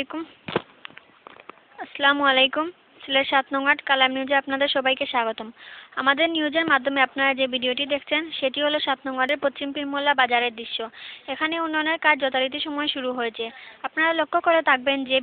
আলাইকুম আসসালামু আলাইকুম সিলেট সাত নং কালাম নিউজে আপনাদের সবাইকে স্বাগতম আমাদের নিউজের মাধ্যমে আপনারা যে ভিডিওটি দেখছেন সেটি হলো সাত নং ওয়ার্ডের পশ্চিম পীরমোল্লা বাজারের দৃশ্য এখানে উন্নয়নের কাজ যথারীতি সময় শুরু হয়েছে আপনারা লক্ষ্য করে থাকবেন যে